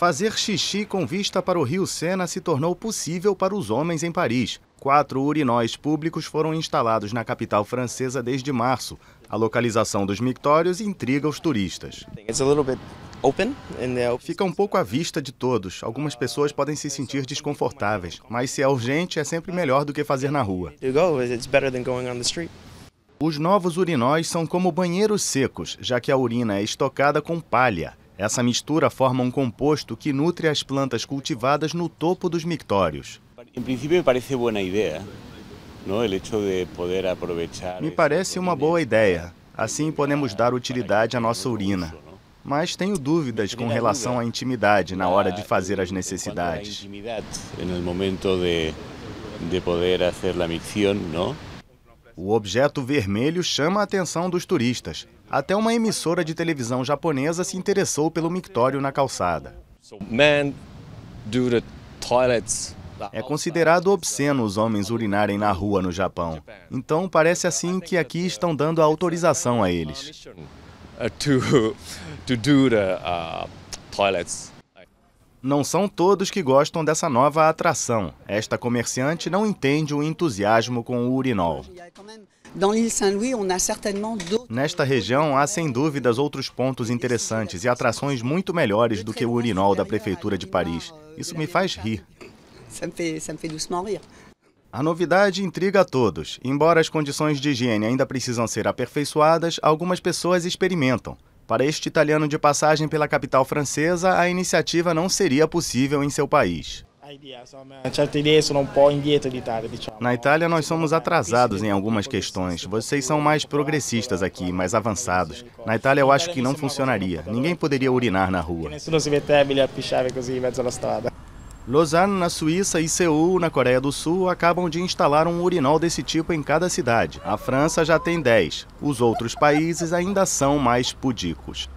Fazer xixi com vista para o rio Sena se tornou possível para os homens em Paris. Quatro urinóis públicos foram instalados na capital francesa desde março. A localização dos mictórios intriga os turistas. Fica um pouco à vista de todos. Algumas pessoas podem se sentir desconfortáveis, mas se é urgente, é sempre melhor do que fazer na rua. Os novos urinóis são como banheiros secos, já que a urina é estocada com palha. Essa mistura forma um composto que nutre as plantas cultivadas no topo dos mictórios. Em princípio, me parece boa ideia. de poder aproveitar. Me parece uma boa ideia. Assim podemos dar utilidade à nossa urina. Mas tenho dúvidas com relação à intimidade na hora de fazer as necessidades. No momento de poder fazer a micção, não? O objeto vermelho chama a atenção dos turistas. Até uma emissora de televisão japonesa se interessou pelo mictório na calçada. É considerado obsceno os homens urinarem na rua no Japão. Então parece assim que aqui estão dando autorização a eles. Uh, Não são todos que gostam dessa nova atração. Esta comerciante não entende o entusiasmo com o urinol. Nesta região há sem dúvidas outros pontos interessantes e atrações muito melhores do que o urinol da prefeitura de Paris. Isso me faz rir. A novidade intriga a todos. Embora as condições de higiene ainda precisam ser aperfeiçoadas, algumas pessoas experimentam. Para este italiano de passagem pela capital francesa, a iniciativa não seria possível em seu país. Na Itália, nós somos atrasados em algumas questões. Vocês são mais progressistas aqui, mais avançados. Na Itália, eu acho que não funcionaria. Ninguém poderia urinar na rua. Lausanne, na Suíça, e Seul, na Coreia do Sul, acabam de instalar um urinol desse tipo em cada cidade. A França já tem 10. Os outros países ainda são mais pudicos.